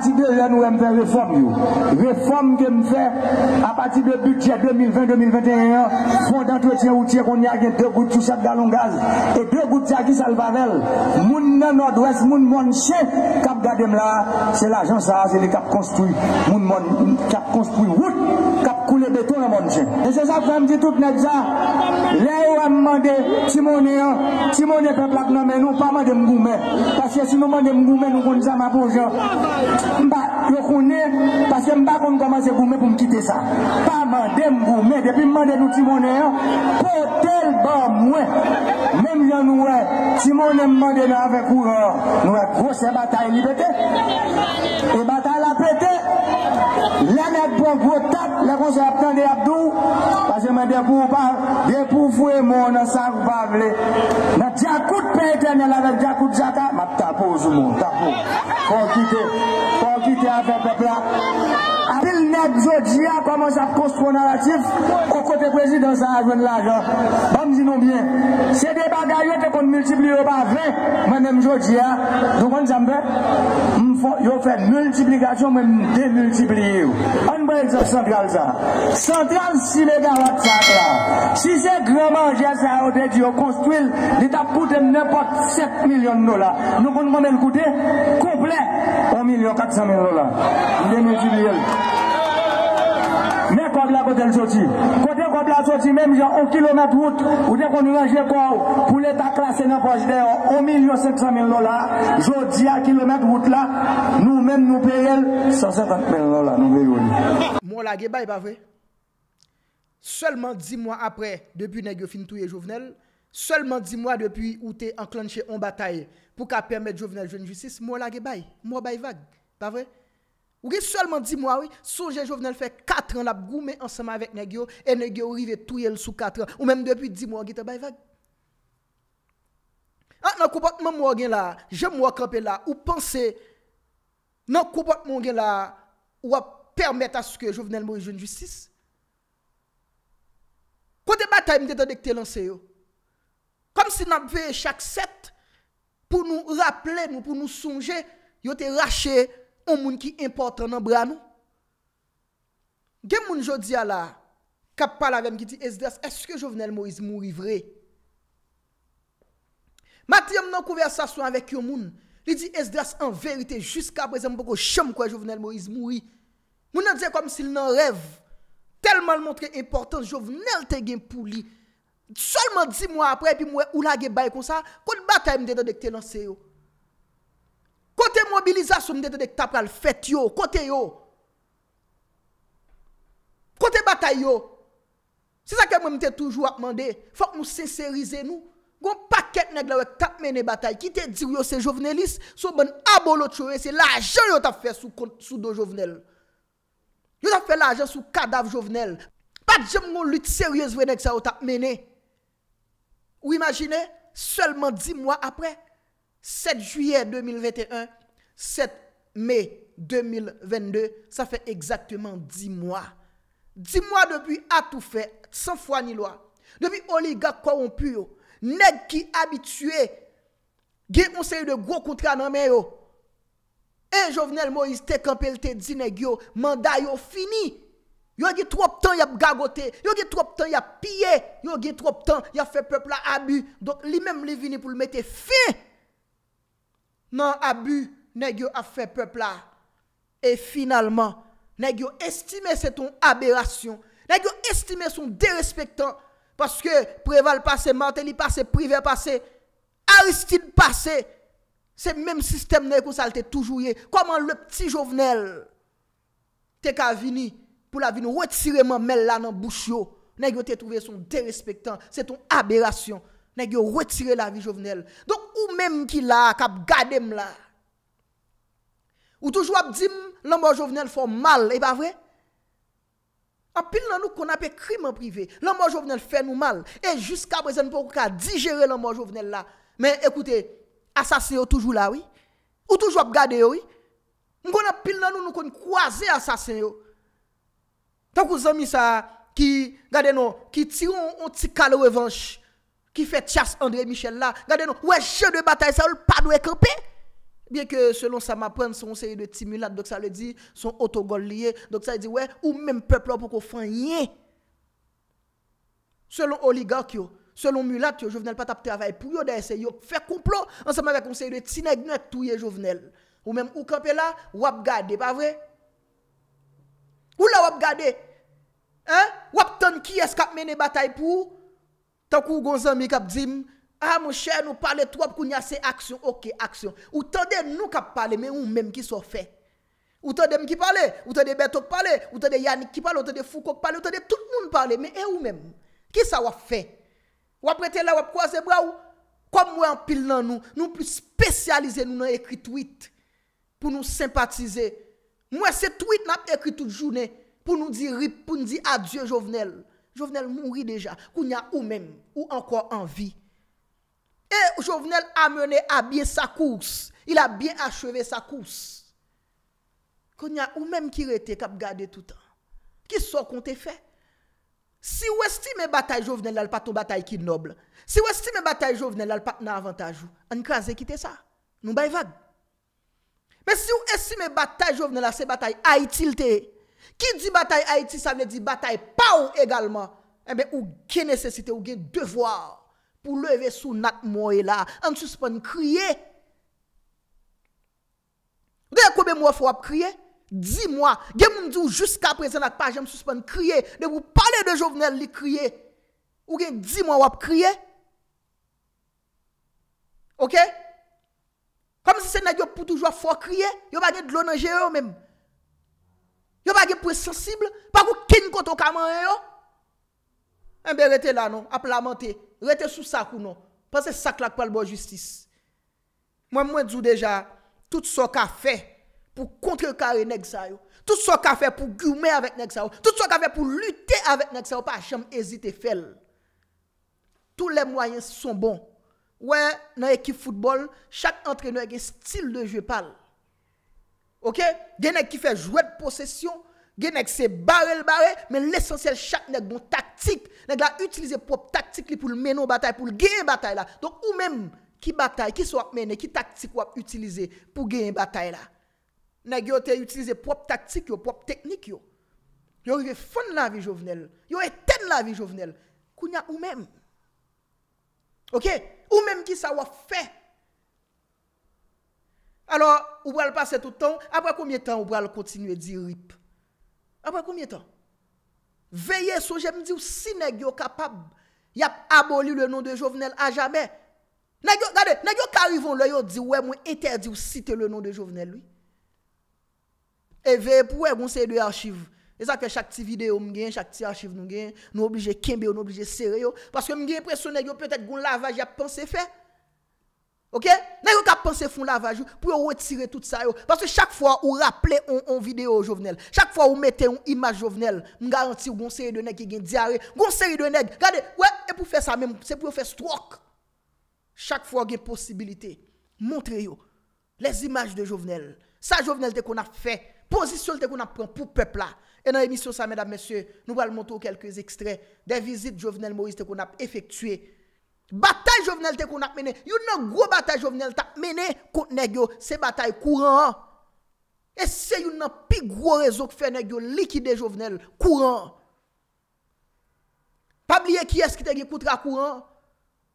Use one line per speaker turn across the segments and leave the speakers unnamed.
partir de là, nous faire réforme. Réforme que nous fais à partir de budget 2020-2021, fonds d'entretien routier qu'on y a deux gouttes tout ça gallon gaz et deux gouttes de qui salvavel. Moun nord-ouest, moun mon chien, cap gadem là, c'est l'agence, ça, c'est le cap construit, moun mon cap construit route, cap kou le beton an moun jen. E se sa fèm jitout nè dja, lè yon m mande, si moun e yon, si moun e kreplak nan men nou, pa mande m goume. Pase si moun m mande m goume, nou kon nizan m apoujè. Mba, yo kou ne, pase mba kon komanse goume pou m kite sa. Pa mande m goume, depi m mande nou si moun e yon, kote l ban mwen. Men jen nou e, si moun e m mande nan avè kou, nou e kose bata e libetè, e bata la petè, Lanet bon gwo tat, lakon se ap tan dey ap dou, Pase men dey pou fwe moun an sa fwa vle, Nan diakout pey ten, nan la ven diakout jata, Mat tapou sou moun, tapou, Konkite, konkite a fe pepla. Mwen jò di a paman sa post konoratif Koko te kwezi dan sa a jwen la jò Ban mjinon byen Se de bagay yote kon mwultipli yò pa vre Mwen mwen jò di a Don kon janbe Mwen fè mwultiplikasyon mwen demultipli yò An mwen eksept sentral sa Sentral si megan wak sa a kwa Si se kreman jè sa a otè di yo konstwil Li ta pote mwen pot 7 milyon nola Nou kon kon men kote Komple 1 milyon 400 milyon nola Mwen mwen jò di yò kobla kote Quand soti. Kote kobla soti, même j'ai 1 km route, ou de kon ranger kwa pou l'Etat klasen nan pojde yo 1.500.000 lola, jodi a route là, nous nou nous nou peyel 000 dollars, nous veyouni. Moi, la ge bay
pa Seulement 10 mois après, depuis que fin touye Jovenel, seulement 10 mois depuis où tu es enclenché en bataille pour permettre Jovenel jeune justice, moi la ge bay, moi bay vague, pas vrai? Ou gen selman 10 mwa, souje jovenel fè 4 an la pou goume ansama vek negyo, e negyo rive tou yel sou 4 an, ou menm depi 10 mwa gen te bay vag. An, nan koupotman mwen gen la, jem mwen krepe la, ou pense nan koupotman gen la wap permèt aske jovenel mwen gen justice, kote batay mwen te te dek te lanse yo. Kom si nan vè chak set, pou nou rapple nou, pou nou sonje, yo te rache yo. Yon moun ki importan nan brano. Gen moun jodi ala, kap pala ven ki di es dras, eske Jovenel Moise mouri vre? Mati yon nan kouversasyon avek yon moun, li di es dras en verite, jiska prezèm boko chom kwa Jovenel Moise mouri. Moun nan diye kom si nan rev, telman moun ki importan, Jovenel te gen pou li. Solman di moun apre, pi moun ou la ge bay kon sa, kon baka yon deda dek tenan seyo. Mobilizasyon mwen te dek ta pral fèt yo, kote yo. Kote batay yo. Se sa ke mwen te toujou akman de, fòk mwen senserize nou, gwen paket neg la wek ta mene batay, ki te di wyo se jovenelis, sou bon abo lò tchore, se la ajan yo ta fè sou do jovenel. Yo ta fè la ajan sou kadav jovenel. Pat jem mwen lüt seryèz wè nek sa yo ta mene. Ou imagine, selman di mwa apre, 7 juyè 2021, 7 mai 2022, ça fait exactement 10 mois. 10 mois depuis a tout fait, sans foi ni loi. Depuis oligarque corrompu, nèg qui habitué, gen on série de gros contrats dans les yo. Et Jovenel Moïse te campé te dit nèg yo, mandat yo fini. Yo gen trop temps y a gagoté, yo gen trop temps y a pillé, yo gen trop temps y a fait peuple à abus. Donc lui même li vini pour le mettre fin non abus Nè gyo a fè pepl la E finalman Nè gyo estime se ton aberasyon Nè gyo estime son derespektan Paske preval pase Manteli pase, priver pase Aristide pase Se mèm sistem nè gyo salte toujou ye Koman le pti jovenel Te ka vini Pou la vini wetireman men la nan bouchyo Nè gyo te trouve son derespektan Se ton aberasyon Nè gyo wetire la vi jovenel Donk ou mèm ki la Kap gade m la Ou toujours abdim l'homme Jovenel fait mal, et pas vrai? En pile, dans nous qu'on appelle crime en privé. L'homme Jovenel fait nous mal. Et jusqu'à présent, nous pouvons digérer l'homme Jovenel là. Mais écoutez, assassin toujours là, oui. Ou toujours à oui. Nous avons pile dans nous, nous connaissons croiser assassin. Tant que vous ça, qui, regardez qui tire un petit calo revanche, qui fait chasse André Michel là, regardez nous, ouais, jeu de bataille, ça, le pas de camper. Biè ke selon sa ma pren son seye de ti mulat, dok sa le di, son otogol liye, dok sa le di, wè, ou mèm peplò pou kou fè yè. Selon oligak yo, selon mulat yo, jòvenel pa tap travay pou yo, da ese yo, fè kouplo, anseman wè kon seye de ti neg nèk tou ye jòvenel. Ou mèm ou kapè la, wap gade, pa vre? Ou la wap gade? Hein? Wap tan ki eskap mène batay pou? Takou gonsan mi kap jim, Ah, a mwen chè, nou pale tou ap koun ya se aksyon. Ok, aksyon. Ou tè de nou kap pale, men ou mèm ki so fe. Ou tè de m ki pale, ou tè de Beto pale, ou tè de Yannick ki pale, ou tè de Fouko pale, ou tè de tout moun pale, men e ou mèm. Ki sa wap fe? Wap rete la wap kwa ze bra ou? Kom mwen pil nan nou, nou m pou spesyalize nou nan ekri tweet pou nou simpatize. Mwen se tweet nan ekri tout jounè pou nou di rip, pou nou di adye jovenel. Jovenel moun ri deja, koun ya ou mèm, ou anko anvi. E jovenel amene a biye sa kous. Il a biye acheve sa kous. Kon ya ou menm ki rete kap gade toutan. Ki so kont e fe? Si ou estime batay jovenel al pato batay ki noble. Si ou estime batay jovenel al pat na avantajou. An krasi ki te sa. Nou bay vag. Men si ou estime batay jovenel al se batay haitil te. Ki di batay haiti sa men di batay paou egalman. E men ou gen nesesite, ou gen devwao. pour lever sous nat et là, en suspend crier. Dès combien moi faut crier Dis-moi, des gens jusqu'à présent n'a pas jamais suspend crier, de vous parler de Jovenel li crier. Ou bien dis-moi ou crier. OK Comme si c'est n'a pour toujours faut crier, yo pas de l'eau dans même. Yo pas de point sensible, pas aucun côté caman yo. Mwen be rete la nou, ap lamenti, rete sou sakou nou. Pas se sak lak pal bo justis. Mwen mwen djou deja, tout so ka fe pou kontre kare nek sa yo. Tout so ka fe pou groume avèk nek sa yo. Tout so ka fe pou lute avèk nek sa yo, pa chèm ezite fel. Tout le mwayen son bon. Wè, nan ekip foutbol, chak antrene ekip stil de jwe pal. Ok, gen ekip fè jwèd posesyon. gen ek se barel bare, men l'essensyel chak neg don taktik, neg la utilize prop taktik li pou l menon batay, pou l gen batay la. Don ou men, ki batay, ki swap mene, ki taktik wap utilize pou gen batay la. Neg yo te utilize prop taktik yo, prop teknik yo. Yo e fen la vi jovenel, yo e ten la vi jovenel, kou nya ou men. Ok? Ou men ki sa wap fe. Alors, ou bral pase toutan, apwa komye tan ou bral kontinu e dirip? Abwa koumye tan? Veye souje mdi ou si ne gyo kapab yap aboli le non de jovenel a jamè. Ne gyo karivon le yo di ou mwen interdi ou site le non de jovenel. E veye pou wè mwen se yede archiv. E sa ke chak ti video mgen, chak ti archiv nou gen, nou oblije kembe ou nou oblije sere yo. Paske mgen preso ne gyo petek goun lavaj yap pan se fey. Ok? Nè yon ka panse foun la vajou, pou yo wetire tout sa yo. Parce que chak fwa ou rappele en video jovenel. Chak fwa ou mette yon imaj jovenel, m garanti yon gonseri de neg ki gen diare. Gonseri de neg, gade, wè, e pou fè sa mèm, se pou yon fè stroke. Chak fwa gen posibilite, montre yo. Les imaj de jovenel, sa jovenel te kon ap fè, pozisyon te kon ap pran pou pepla. E nan emisyon sa, mèdame, mèsyè, nou bal montou kelkèz ekstrè. De vizit jovenel moris te kon ap efektüe. Bataille jovenelte kon ak mene, yon nan gro bataille jovenelte ak mene kon negyo se bataille kouran. E se yon nan pi gro rezo ki fe negyo likide jovenel kouran. Pabliye ki eskite ki koutra kouran.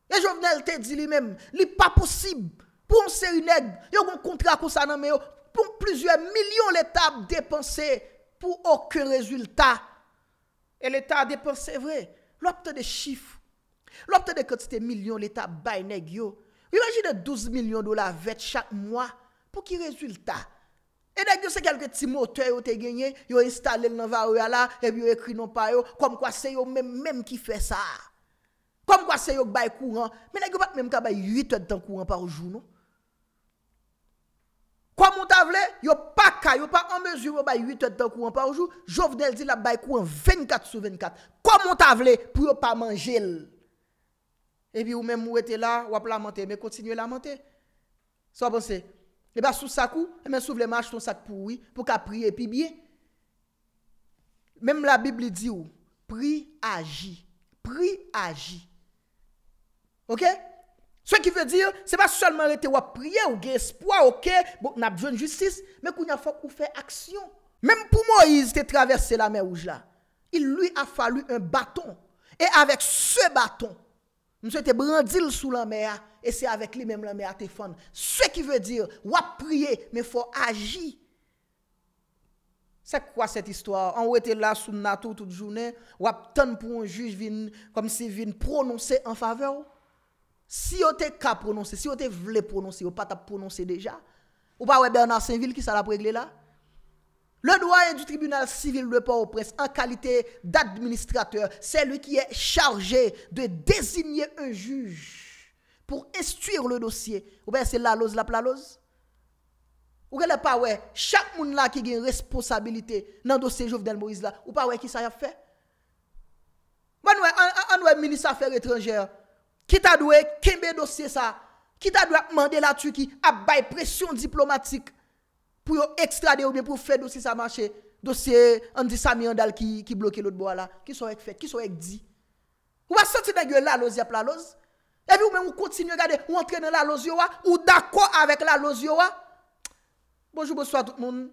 E jovenelte di li men, li pa posib. Pon seri neg, yon kon koutra kousa nan me yo, pon plizye milyon leta depanse pou okun rezultat. E leta depanse vre, lopte de chif. Lopte de kote se te milyon l'eta bay neg yo, imagine 12 milyon dola vet chak mwa, pou ki rezultat. E neg yo se kelke ti mote yo te genye, yo installe l'anvaro ya non? la, ebi yo ekri non pa yo, kom kwa se yo menm menm ki fe sa. Kom kwa se yo bay kouran, men neg yo pat menm ka bay 8 etan kouran par oujou nou. Kwa moun ta vle, yo pa ka, yo pa anbezir yo bay 8 etan kouran par oujou, jo vdel di la bay kouran 24 sou 24. Kwa moun ta vle, pou yo pa manje l. evi ou men mou ete la, wap la mantè, men kontinye la mantè. So aponse, eba sou sakou, men sou vlemanche ton sak pou wii, pou ka priye, pi biye. Menm la Bibli di ou, pri aji, pri aji. Ok? So ki vwe dir, se ba solman rete wap priye ou ge espoi, ok, bon nap joun justice, men koun ya fok ou fe aksyon. Menm pou Moise te traverse la men wouj la, il lui a falu un baton, e avek se baton, Mwen se te brandil sou la mè a, e se avek li mè mè a te fon. Se ki vè dir, wap priye, mè fò agi. Se kwa set istwa? An wè te la sou nato tout jounè, wap ton pou an juj vin, kom se vin prononse an favew? Si yo te ka prononse, si yo te vle prononse, yo pata prononse deja? Ou pa wè Bernard Saintville ki sa la pregle la? Le doye di tribunal sivil de pa ou pres en kalite d'administrateur, se li ki e charje de dezigne un juj pou estuir le dosye. Ou ben se la loz la pla loz? Ou gen le pa wey, chak moun la ki gen responsabilite nan dosye Jouvedel Moïse la, ou pa wey ki sa ya fe? Ben wey, an wey, minis afer etrenger, ki ta doye kembe dosye sa, ki ta doye mande la tu ki abay presyon diplomatik, pou yon ekstrade ou mwen pou fè dosye sa manche, dosye an di sami yon dal ki bloke lout bo ala, ki sou ek fè, ki sou ek di. Ou ba sati degyo la lozi ap la lozi? E vi ou mwen ou kontsinyo gade, ou antrene la lozi yo wa, ou dako avèk la lozi yo wa? Bonjou, bonjou, bonjou, bonjou, bonjou,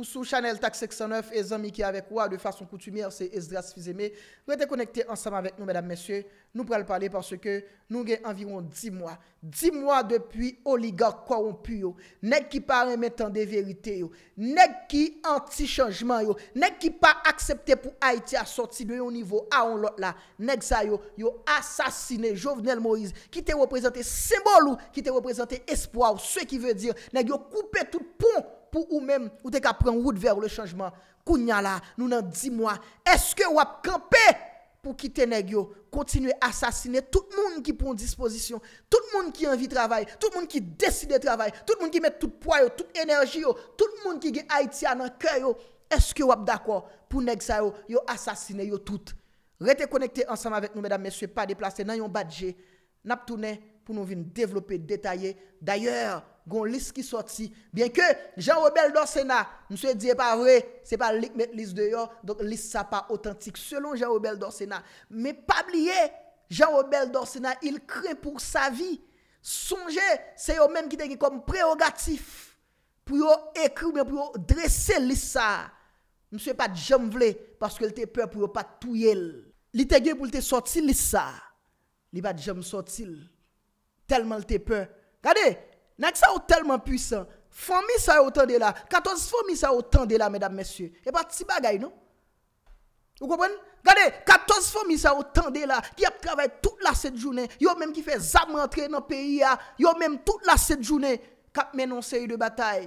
ou sou chanel tak 609, e zanmi ki avek wwa, de fason koutumier, se es dras fizeme, wè te konekte ansama vek nou, mèdame, mèsyè, nou pral pale, parce ke nou gen environ 10 mwa, 10 mwa depuy oligak korompu yo, nek ki parem etan de verite yo, nek ki anti chanjman yo, nek ki pa aksepte pou Haiti a sorti de yo nivou a on lot la, nek sa yo, yo asasine Jovenel Moïse, ki te reprezenté sebol ou, ki te reprezenté espoi ou, se ki vè dir, nek yo koupe tout ponk, pour ou même, ou t'es prendre route vers le changement. Kounya là, nous dans 10 mois, est-ce que vous camper pour quitter Négio continuer à assassiner tout le monde qui prend disposition, tout le monde qui a envie de travail, tout le monde qui décide de travailler. tout le monde qui met tout poids, toute énergie, tout le monde qui a Haïti dans le cœur, est-ce que vous avez d'accord pour nèg ça yo, yo assassiner tout? Restez connectés ensemble avec nous mesdames messieurs, pas déplacer dans yon badge. N'a pour nous venir développer détailler. D'ailleurs, Gon lis ki soti. Bien ke, Jean Robel d'Orsenat, mswe diye pa vre, se pa lik met lis deyo, donk lis sa pa autentik, selon Jean Robel d'Orsenat. Me pabliye, Jean Robel d'Orsenat, il kre pou sa vi, sonje, se yo menm ki te ki kom preogatif, pou yo ekri, pou yo dresse lis sa. Mswe pa djem vle, paske lte pe pou yo pa touye l. Li te ge pou lte soti lis sa. Li pa djem soti l. Telman lte pe. Gade, Nèk sa ou telman pwisan. Fonmi sa ou tan de la. 14 fonmi sa ou tan de la, mèdame, mèsyè. E pati si bagay, nou? Ou kompwen? Gade, 14 fonmi sa ou tan de la, ki ap travè tout la set jounè. Yo mèm ki fè zam rentre nan peyi ya. Yo mèm tout la set jounè. Kap menon seri de batay.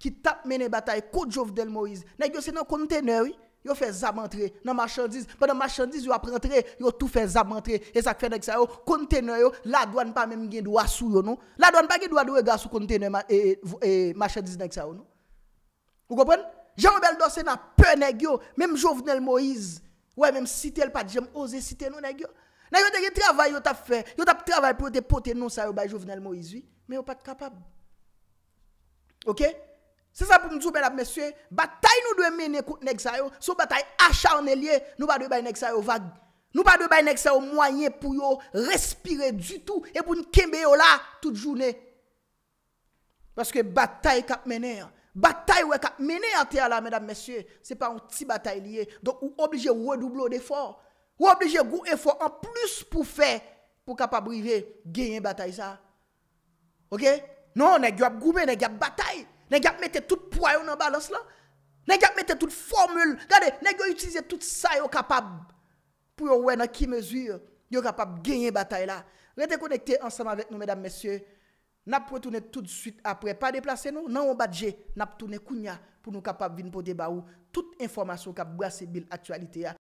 Ki tap menen batay. Ko jov del Moïse. Nèk yo se nan kontenèri. Yo fait zab nan dans marchandise, pendant marchandise yo a rentrer, yo tout fait zab entrer et ça fait avec yo conteneur yo, la douane pas même gen droit sou yo non. La douane pas gen droit de gars sous conteneur et e, marchandise non. Vous comprenez Jean-Bel Dossé n'a peur yo, même Jovenel Moïse. Ouais, même si tel pas j'aime oser citer nous nèg yo. Nèg yo te travail yo t'a fait, yo t'a travail pour te porter non ça yo bay Jovenel Moïse oui, mais yo pas capable. OK Se sa pou mdou mèdap mesye, batay nou dwe mene kout nek sa yo, sou batay acharnelye, nou ba dwe bay nek sa yo vag. Nou ba dwe bay nek sa yo mwanyen pou yo respire du tout, e pou nkembe yo la tout jounè. Paske batay kap mene, batay wè kap mene atè ala mèdap mesye, se pa yon ti batay liye. Don ou oblige wè doublou defo, ou oblige wè doublou defo an plus pou fè, pou kap abrive genyen batay sa. Ok? Non, nè gyap goube, nè gyap batay. Les gars mettent tout poids dans balance là. Nèg a mette toute formule. Regardez, nèg utiliser tout ça yo capable pour yo ouais dans qui mesure yo capable gagner bataille là. Restez connectés ensemble avec nous mesdames messieurs. N'a retourner tout de suite après pas déplacer nous non on badge n'a tourner kounya pour nous capable venir pour informations toute information de brasser bill actualité hein.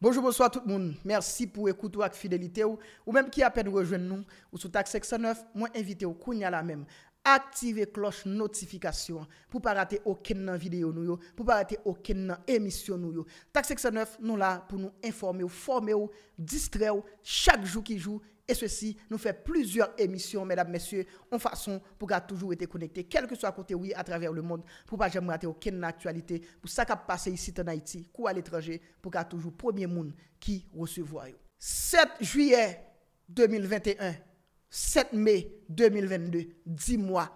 Bonjour, bonsoir tout le monde. Merci pour écouter avec fidélité ou, même qui appelle, peine rejoindre nous ou sous TAC 609, moi invité au kounya la même. Activez cloche notification pour pas rater aucune vidéo nous pour pas rater aucune émission nous TAC 609 nous là pour nous informer ou former ou distraire chaque jour qui joue et ceci nous fait plusieurs émissions, mesdames, messieurs, en façon pour qu'à toujours été connecté, quel que soit côté, oui, à travers le monde, pour pas jamais rater aucune actualité, pour ça qui passé ici en Haïti, ou à l'étranger, pour qu'à toujours premier monde qui recevoir. 7 juillet 2021, 7 mai 2022, 10 mois.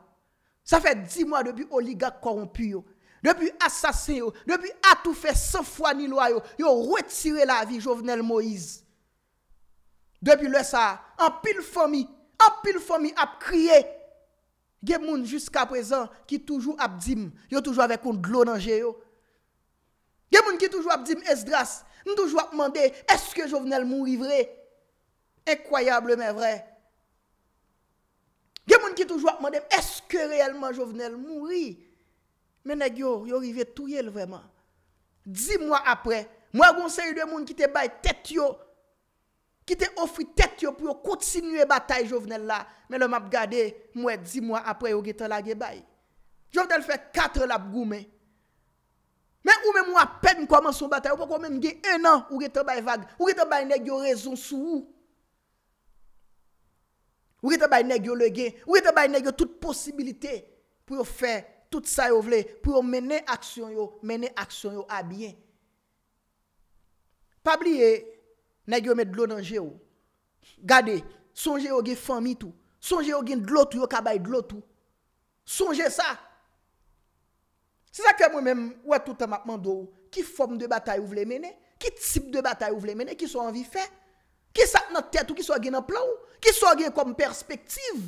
Ça fait 10 mois depuis oligarque corrompu, depuis assassin, depuis a tout fait sans foi ni loi, ils ont retiré la vie Jovenel Moïse. Depi lè sa, an pil fomi, an pil fomi ap kriye, gen moun jiska prezan ki toujou ap dim, yo toujou avekoun glon anje yo. Gen moun ki toujou ap dim es dras, moun toujou ap mande, eske jovenel mouri vre? Enkoyable men vre. Gen moun ki toujou ap mande, eske reyelman jovenel mouri? Menè gyo, yo rive touyel vreman. Di mwa apre, mwa goun se yu de moun ki te bay tet yo, Ki te ofri tet yo pou yo kontinue batay jovenel la. Men lè map gade mwè di mwa apre yo ge te lage bay. Jovenel fè katre lap goumen. Men ou men mwa pen kwa man son batay. Ou pou kon men mge enan ou ge te bay vague. Ou ge te bay neg yo rezon sou ou. Ou ge te bay neg yo lege. Ou ge te bay neg yo tout posibilite. Pou yo fè tout sa yo vle. Pou yo mene aksyon yo. Mene aksyon yo a bien. Pabli e... Nè gyo mè dlo nan jè ou. Gade, sonjè ou gen fami tou. Sonjè ou gen dlo tou yo kabay dlo tou. Sonjè sa. Se sa kè mwen mèm, wè tou ta mapman dou. Ki fòm de batay ou vle mène? Ki tip de batay ou vle mène? Ki sou anvi fè? Ki sa nan tèt ou ki sou agen ap la ou? Ki sou agen kom perspektiv?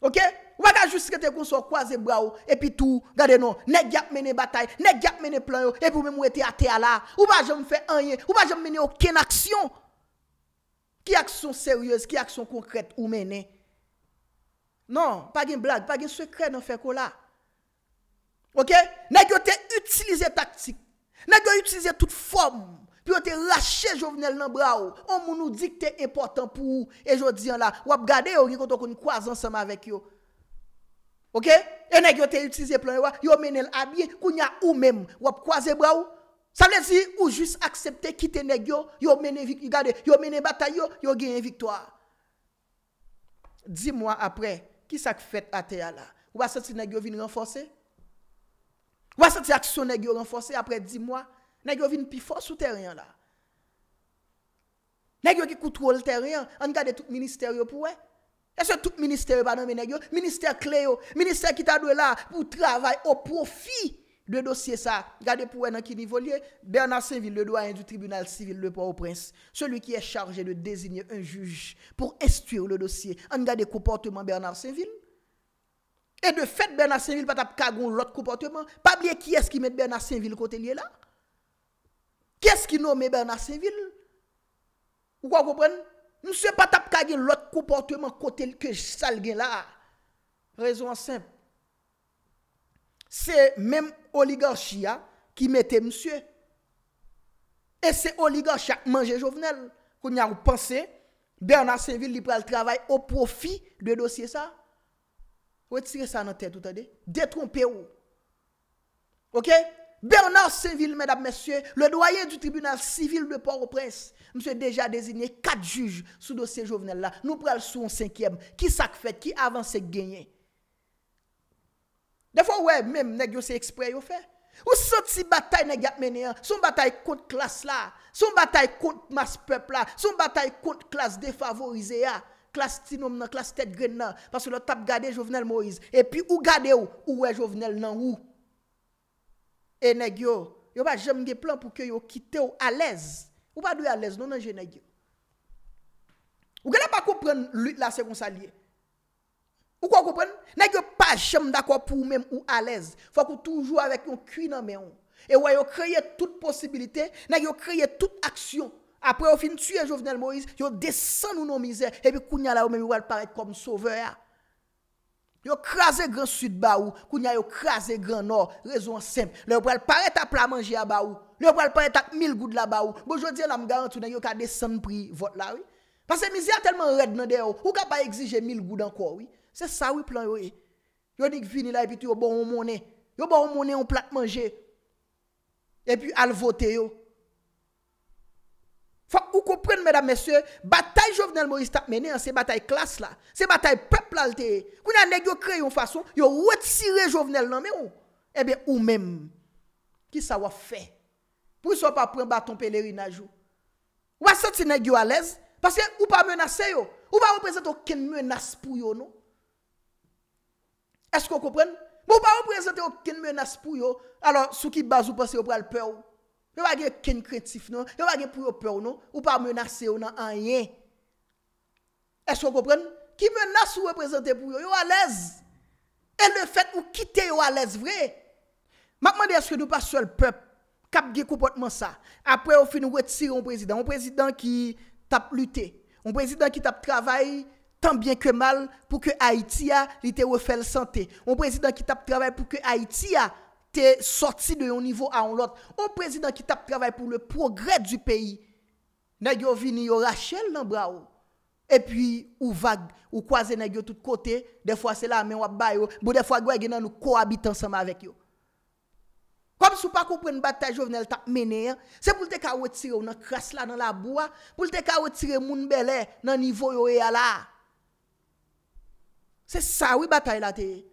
Ok? Ok? Ou ba ka just kete kon so kwaze bra ou, epi tou, gade nou, ne gap mene batay, ne gap mene plan yo, epi ou mwen mwete ate ala, ou ba jem mwen fè anyen, ou ba jem mwen mene oken aksyon, ki aksyon seryöz, ki aksyon konkret ou mene. Non, pa gen blag, pa gen sekred nan fè ko la. Ok? Ne gote utilize taktik, ne gote utilize tout form, pi gote rache jovenel nan bra ou, ou mwen nou dik te importan pou ou, e jodi an la, wap gade yo, ki konton kon kwaze ansama vek yo. OK Et nèg yo te utiliser plan yo, yo menel a bien, kounya ou même, ou croiser bras ou ça veut dire ou juste accepter quitter nèg yo, yo mené regardez, yo mené bataille yo, yo gagné victoire. Dix mois après, qui ça fait à terre là Ou va senti nèg yo vinn renforcer Ou va senti action nèg yo renforcer après 10 mois, nèg yo vinn plus fort sous terrain là. Nèg yo qui contrôle terrain, on garde tout ministère pour eux. E se tout minister banan menè gyo, minister kleyo, minister ki ta dwe la pou travay o profi de dosye sa. Gade pou wè nan ki nivou liye, Bernard Saint-Ville, le doyen du tribunal sivil, le po ou prince, celui ki e chargé de désigne un juj pou estuire le dosye. An gade komportement Bernard Saint-Ville. E de fèt Bernard Saint-Ville patap kagoun lot komportement, pa blie ki eski met Bernard Saint-Ville kote liye la? Kyeski nou me Bernard Saint-Ville? Ou kwa kouprenne? Mse patap kage lòt komportèman kote lè ke sal gen la. Rezonan semp. Se menm oligarchia ki mette mse. E se oligarchia manje jovenel. Koun nyan ou panse. Bernard Seville li prel travay ou profi de dosye sa. Ou etire sa nan tèd ou tèdè. Dè tron pe ou. Ok? Bernard Saint-Ville, mèdap mèsyè, le doyè du tribunal sivil de Port-au-Prince, msè dèja dèziniè, kat juge sou dosè Jovenel la. Nou pral sou yon 5èm, ki sak fèt, ki avansè gènyè. De fò wè, mèm, nèk yo se eksprè yo fè. Ou sot si batay nèk yap mènyè, son batay kont klas la, son batay kont mas pepl la, son batay kont klas defavorize ya, klas ti nom nan, klas tèt gren nan, pasou lò tap gade Jovenel Moïse, epi ou gade ou, ou wè Jovenel nan ou. E negyo, yo pa jemge plan pou kyo yo kite ou alez. Ou pa dwe alez, nou nan jenegyo. Ou genè pa koupren lüt la sekonsalye. Ou kwa koupren? Negyo pa jem d'akwa pou mèm ou alez. Fwa kou toujou avèk yon kwi nan mè yon. E wè yon kreye tout posibilite, negyo kreye tout aksyon. Apre ou fin tsyè Jovenel Moïse, yon desen nou nou mizè. E pi kounya la ou mèm yon wèl parek kom sove ya. yo kraze gran sud ba ou, kou nya yo kraze gran nor, rezon semp, le yo prel pare ta pla manje a ba ou, le yo prel pare ta mil goud la ba ou, bojodi an am garantou nan yo ka de san pri vot la ou, pase mi zi a telman red nan de yo, ou ka pa exije mil goud an kou ou, se sa ou plan yo e, yo dik vini la epi ti yo bon on mounen, yo bon on mounen on plat manje, epi al vote yo, Fak ou kopren mèdame mèsè, batay jovenel mori stat menè an se batay klas la. Se batay peplal te. Kou na negyo kre yon fason, yon wet sire jovenel nan mè eh ou. Ebe ou mèm. Ki sa wafè. Pou sou pa pren baton peleri najou. Ou asat se negyo alez. Paske ou pa menase yo. Ou pa reprezento ken menas pou yo nou. Eskou kopren? Ou pa reprezento ken menas pou yo. Alors sou ki bazou pasè yo pral pew. yo wage ken kretif nou, yo wage pou yo pew nou, ou pa menase yo nan anyen. Esko wakopren? Ki menase ou wapresente pou yo, yo walez. E le fet ou kite yo walez vre. Makman de eske nou pa sol pep, kapge koupotman sa. Apre ou fi nou weti yon prezident, yon prezident ki tap lute, yon prezident ki tap travay, tan bien ke mal pou ke Haiti ya, li te wafel sante. Yon prezident ki tap travay pou ke Haiti ya, Soti de yon nivou a on lot Ou prezident ki tap travay pou le progrèd du peyi Nè gyo vini yo rachel nan bra ou E pwi ou vag Ou kwaze nè gyo tout kote De fwa se la men wap bay ou Bo de fwa gwe gen nan nou koabit ansama avèk yo Kom sou pa koupren batay jo Vnel tap menè Se pou lte ka wetire ou nan kras la nan la boua Pou lte ka wetire moun belè Nan nivou yo e ala Se sa wè batay la te E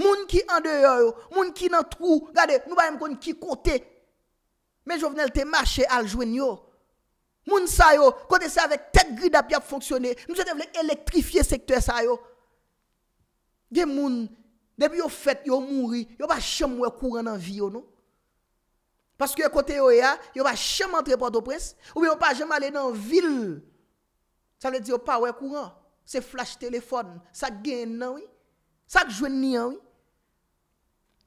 Moun ki an deyo yo, moun ki nan trou, gade, nou ba yon kon ki kote. Men jo vnel te mache aljwen yo. Moun sa yo, kote sa vek tek grid ap yap fonksyone, nou jote vle elektrifye sekte sa yo. Gen moun, debi yo fet, yo mouri, yo ba chem wekouran nan vi yo nou. Paske yo kote yo ya, yo ba chem entrepando pres, ou bi yo pa jem ale nan vil. Sa le diyo pa wekouran, se flash telefon, sa gen nan wii. Sa ki jwen ni anwi?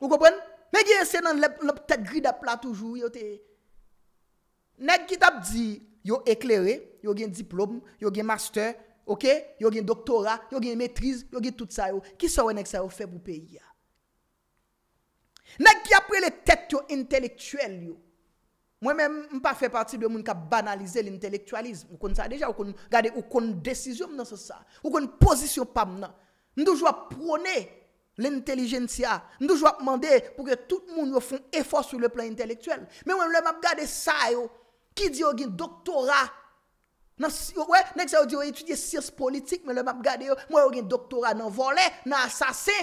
Ou kopwen? Mèk ki yese nan lèp lèp lèp te grid ap la toujou yote. Mèk ki tap di yo eklere, yo gen diplome, yo gen master, yo gen doktora, yo gen metriz, yo gen tout sa yo. Ki sa wè nèk sa yo fè pou peyi ya? Mèk ki apre le tèt yo intelektuel yo. Mwen mèm mpa fè parti de moun ka banalize l'intelektualizm. Ou kon sa deja, ou kon gade, ou kon desisyon nan se sa. Ou kon posisyon pam nan. Ndouj wap prone l'intelligentia, ndouj wap mande pou ke tout moun yo fon efor sou le plan intelektuel. Men wèm lèm ap gade sa yo, ki di yo gen doktora. Nan si, wè, nenk sa yo di yo etudie sirs politik, men lèm ap gade yo, mwen yo gen doktora nan vole, nan asase.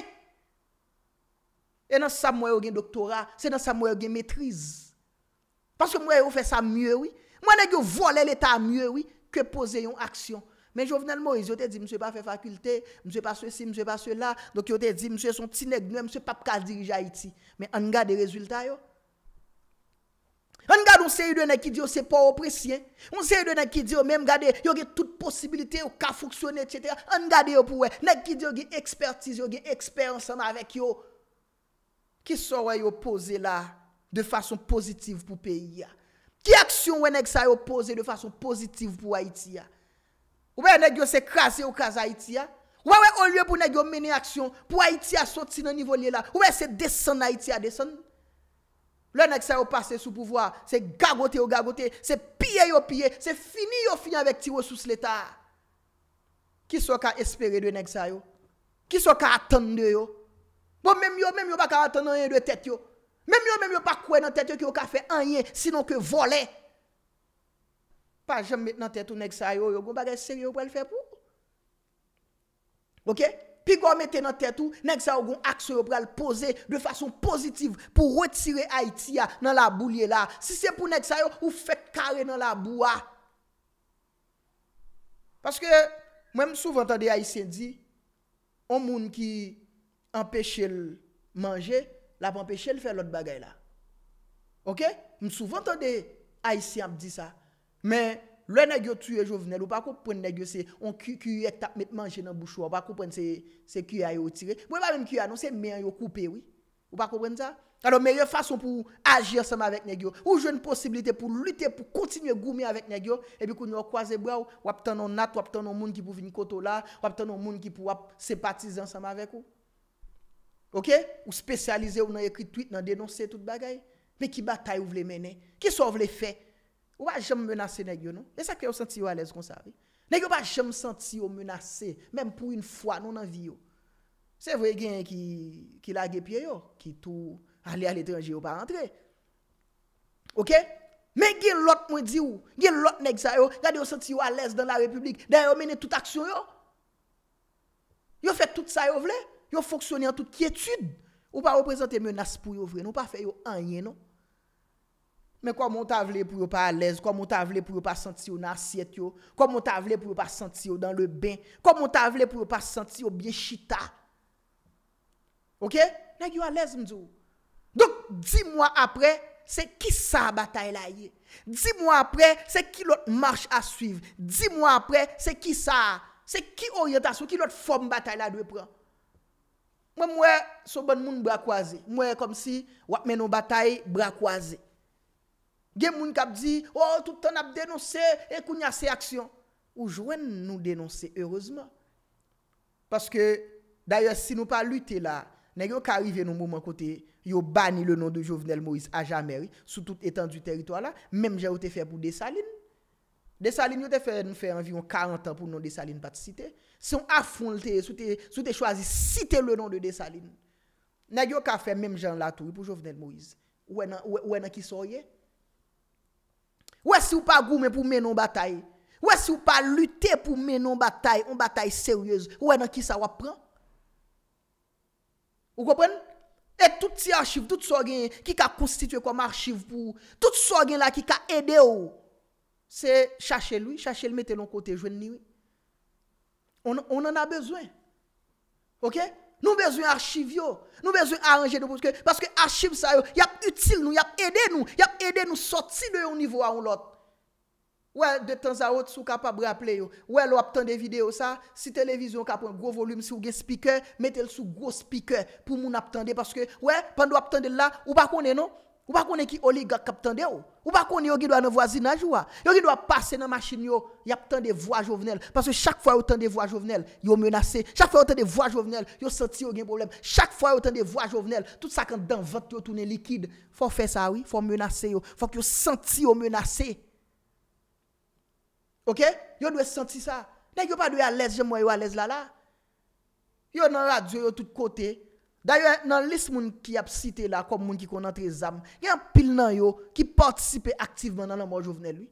E nan sa mwen yo gen doktora, se nan sa mwen yo gen metriz. Panske mwen yo fè sa mwè wè, mwen nan yo vole l'etat mwè wè, ke pose yon aksyon. Men jovenel mori, yo te di, mse pa fe fakulte, mse pa se si, mse pa se la, donk yo te di, mse son tinek nou, mse pa pka dirija Haiti. Men an gade rezulta yo? An gade ou se yu de nekidyo se po opresyen? Ou se yu de nekidyo, oh, men gade, yo ge tout posibilite, yo ka foksyone, etc. An gade yo pou we, nekidyo ge ekspertise, yo ge ekspert ansan avek yo, ki sorwa yo pose la de fason pozitiv pou peyi ya? Ki aksyon we nek sa yo pose de fason pozitiv pou Haiti ya? Ouè nèk yo se krasi ou kras a iti ya? Ouè ouè ou lue pou nèk yo mene aksyon pou a iti ya sot si nan nivoli la? Ouè se desen a iti ya desen? Lè nèk sa yo pase sou pouvoa, se gagote ou gagote, se pye yo pye, se fini yo fini avèk ti yo sous l'Etat. Ki so ka espere dwe nèk sa yo? Ki so ka atende yo? Ouè mèm yo mèm yo pa ka atende yon dwe tèt yo? Mèm yo mèm yo pa kwen nan tèt yo ki yo ka fe anyen sinon ke vole? Mèm yo mèm yo pa kwen nan tèt yo ki yo ka fe anyen sinon ke vole? pa jem met nan tètou nek sa yo, yo goun bagay seri yo pou el fè pou. Ok? Pi goun mette nan tètou, nek sa yo goun akso yo pou el pose de fason pozitiv pou retire Aitia ah, nan la bou liye la. Si se pou nek sa yo, ou fè kare nan la bou a. Ah. Paske, mwen m souvant an de Aitia di, an moun ki empèche l manje, la pou empèche l fè l ot bagay la. Ok? M souvant an de Aitia m di sa, Men, le negyo tuye jovenel ou pa kou pren negyo se On kyu kyu ek tap met manje nan bouchou Ou pa kou pren se kyu ayotire Mwen pa men kyu anonsen men yo koupe wii Ou pa kou pren za? Anon meye fason pou agir sama vek negyo Ou jwen posibilite pou lute pou kontinye goume avek negyo E pi kou nou kwa zebra ou Wap tanon nat, wap tanon moun ki pou vin koto la Wap tanon moun ki pou wap sepatizan sama vek ou Ok? Ou spesyalize ou nan ekri tweet nan denonse tout bagay Men ki batay ou vle mene Ki sou vle fey Ou pas jamais menacé nèg non. C'est ça que vous senti à l'aise comme ça. Nèg pas jamais senti menacé même pour une fois non dans vie. C'est vrai a qui qui lague pied yo, qui tout aller à l'étranger ou pas rentrer. OK mais qui l'autre moi dit ou, Qui l'autre nèg ça yo, regardez vous senti à l'aise dans la République, d'ailleurs menez toute action yo. Yo fait tout ça yo vle, yo fonctionner en toute quiétude. Ou pas représenter menace pour yo vrai, non pas faire yo rien non. Men kwa moun ta vle pou yo pa alèz, kwa moun ta vle pou yo pa senti yo nan asyet yo, kwa moun ta vle pou yo pa senti yo dan le ben, kwa moun ta vle pou yo pa senti yo biye chita. Ok? Nèk yo alèz mdjou. Dok, di mwa apre, se ki sa batay la ye. Di mwa apre, se ki lot march a suiv. Di mwa apre, se ki sa. Se ki oryentasyon, ki lot form batay la dwe pran. Mwen mwen sou bon moun bra kwaze. Mwen mwen kom si wap menon batay bra kwaze. Gen moun kap di, oh, tout an ap denonse, e kou nyase aksyon. Ou jwen nou denonse, heurezman. Paske, daye si nou pa lute la, nan yon ka rive nou mouman kote, yon bani le nan de Jovenel Moïse a jameri, sou tout etan du teritwa la, menm jen ou te fe pou Desaline. Desaline ou te fe, nou fe anviron 40 an pou nan Desaline pati site. Si yon afon lte, sou te chwazi site le nan de Desaline, nan yon ka fe menm jen la tou, pou Jovenel Moïse, ou enan ki soye, ou enan ki soye, Ouè si ou pa goumen pou menon batay. Ouè si ou pa lute pou menon batay. Un batay seryèz. Ouè nan ki sa wap pran. Ou kopren? Et tout ti archiv, tout sou agen ki ka konstituye kom archiv pou. Tout sou agen la ki ka ede ou. Se chache luy, chache lumete loun kote. Jwen luy. On an a bezwen. Ok? Ok? Nou bezwen archiv yo. Nou bezwen aranje nou. Paske archiv sa yo. Yap util nou. Yap ede nou. Yap ede nou soti de yo nivou a on lot. Ouè, de tans a ot sou kapab rapple yo. Ouè, lou ap tande video sa. Si televizyon kapon gwo volyum sou gen spiker, metel sou gwo spiker pou moun ap tande. Paske, ouè, pandou ap tande la, ou pa konen nou. Ou pas connaît qui oligarque qui tande ou. Ou pas connaît qui doit dans voisinage ou. Yo qui doit passer dans machine yo, y a tande voix Jovenel parce que chaque fois autant de voix Jovenel, yo menacé. Chaque fois autant de voix Jovenel, yo senti yo gen problème. Chaque fois autant de voix Jovenel, tout ça quand dans vente yo tourner liquide. Faut faire ça oui, faut menacer yo, faut que yo senti yo menacé. OK Yo doit sentir ça. Nèg yo pas doit à l'aise, j'aime yo à l'aise là là. Yo dans radio yo tout côté. Da yo nan lis moun ki ap site la kom moun ki kon antre zam, yon pil nan yo ki partisipe aktiveman nan nan moun jovenel.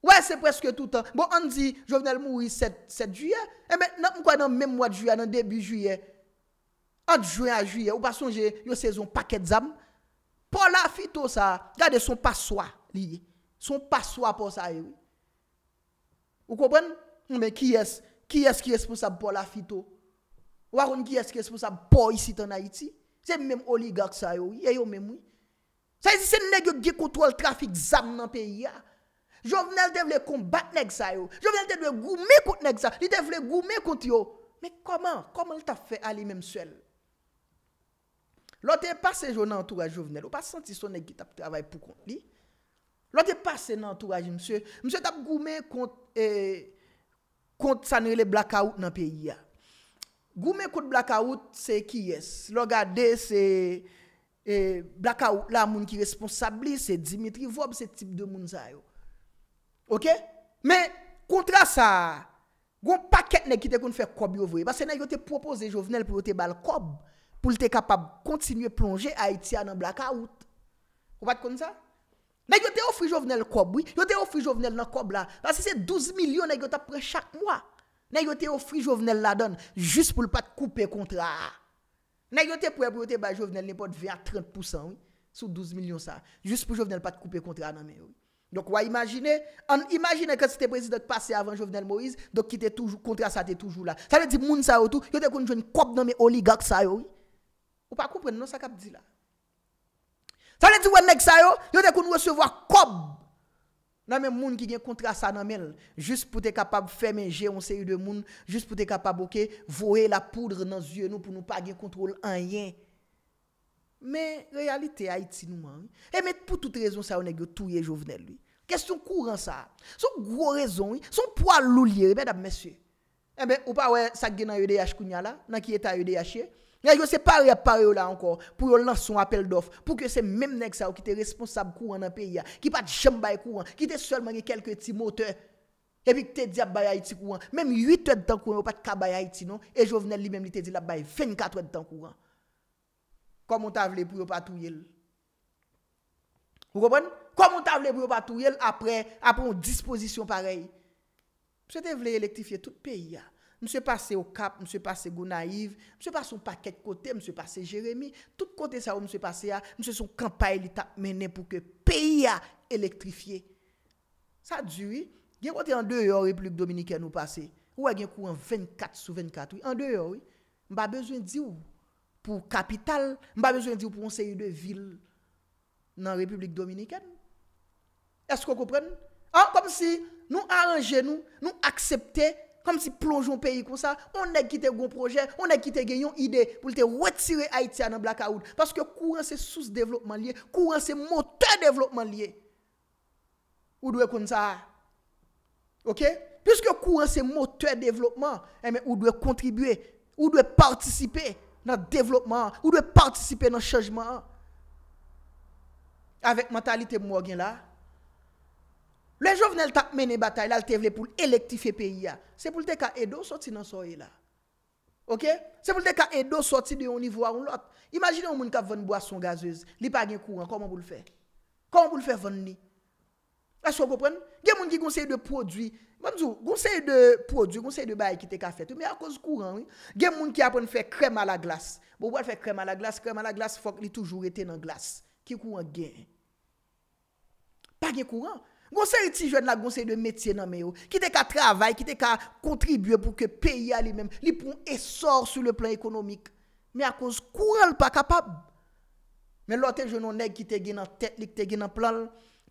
Ouè, se preske toutan. Bon, anzi, jovenel moui 7 juye, e men, nan mwen kwa nan men mwa juye, nan debi juye, an juye a juye, ou pason je yo sezon paket zam, pola fito sa, gade son paswa li. Son paswa posa yo. Ou kopen? Men, ki es, ki es ki esponsab pola fito? Waron gi eskes pou sa bo yisi tan Haiti? Se mèm oligak sa yo? Ye yo mèm ou? Sa yi se negyo ge kontrol trafik zam nan peyi ya? Jovenel devle kombat neg sa yo? Jovenel devle goume kont neg sa? Li devle goume kont yo? Mèk koman? Koman li ta fè ali mèm sel? Lote pas se jo nan entouraj jovenel. Ou pas santi son negi tap te avay pou kont li? Lote pas se nan entouraj msye? Msye tap goume kont eh, sanile blakaout nan peyi ya? Gou menkout blakaout, se ki yes. Lo gade, se e, blakaout la moun ki responsabli, se Dimitri Vob, se tip de moun zay yo. Ok? Men, kontra sa, goun paket nekite kon fè kob yo vwe. Bas se nan yo te propose jovenel pou yo te bal kob, pou lte kapab kontinye plonge Aitia nan blakaout. Ou pat kon sa? Nan yo te ofri jovenel kob, oui. Yo te ofri jovenel nan kob la. Bas se se 12 milyon nan yo te apre chak mwa. Ne yote ofri jovenel la don, jist pou l pa te koupe kontra. Ne yote pou epwote ba jovenel, ne pot ve a 30% sou 12 milyon sa, jist pou jovenel pa te koupe kontra nan men yon. Dok waj imagine, imagine ke si te prezidot pase avan jovenel Moïse, dok ki te kontra sa te toujou la. Sa le di moun sa yo tou, yote kon jouni kob nan men oligak sa yo. Ou pa koupren nan sa kap di la. Sa le di wennek sa yo, yote kon jouni recevo a kob. Nan men moun ki gen kontra sa nan men, Jus pou te kapab femenje on se yu de moun, Jus pou te kapab ok, Vore la poudre nan zye nou, Pou nou pa gen kontrol an yen. Men, realite a iti si nou man. E men, pou tout rezon sa, On e gyo touye jovenel li. Kestyon kou ran sa. Son gwo rezon, Son poal loulir, E eh men, dap mesye. E eh men, ou pa we sak gen an yode yash kounya la, Nan ki eta yode yashe, Ya yo se pare ap pare yo la ankor, pou yo lan son apel dof, pou yo se memnenk sa yo ki te responsab kouan nan peyi ya, ki pat jambay kouan, ki te solman ye kelke ti mote, epi ki te di ap bayay ti kouan, mem 8 wèd tan kouan, wè pat ka bayay ti non, e jo vnen li mem li te di la bayay 24 wèd tan kouan. Komon ta vle pou yo patou yel. Ou kopon? Komon ta vle pou yo patou yel, apre, apre ou disposition parey. Pse te vle elektifiye tout peyi ya, Mse pase ou kap, mse pase Gouna Yiv, mse pase ou paket kote, mse pase Jeremie, tout kote sa ou mse pase ya, mse son kampaye li tap menen pou ke peyi ya elektrifye. Sa diwi, gen kote an deyo republik dominiken ou pase, ou a gen kou an 24 sou 24, an deyo, mba bezwen diyo pou kapital, mba bezwen diyo pou mse yu de vil nan republik dominiken. Esko koupren? An, kom si, nou aranje nou, nou aksepte, comme si plongeons pays comme ça, on a quitté un projet, on a quitté une idée pour te retirer Haïti dans blackout. Parce que courant, c'est source développement lié, courant, c'est moteur développement lié. Ou doit comme ça. OK? Puisque courant, c'est moteur développement, eh mais ou doit contribuer, ou doit participer dans le développement, ou doit participer dans changement. Avec mentalité moi là, Le jovenel tak mene batay, lal te vle pou l'elektife peyi ya. Se pou lte ka edo, soti nan soye la. Ok? Se pou lte ka edo, soti de yon nivwa, yon lot. Imaginè ou moun ka ven boason gazez, li pa gen kouran, koman pou l'fè? Koman pou l'fè ven li? La sou koupen? Gen moun ki gonsey de prodwi. Moun zou, gonsey de prodwi, gonsey de bayi ki te ka fèt. Mè a koz kouran, wè. Gen moun ki apon fè krem a la glas. Moun wè fè krem a la glas, krem a la glas, fok li toujou rete nan glas. Gonseye ti jwen la gonseye de metye nan me yo. Ki te ka travay, ki te ka kontribuye pou ke peyi a li menm. Li pou esor sou le plan ekonomik. Me a konz kou al pa kapab. Men lo te jounon neg ki te genan teknik, te genan plan.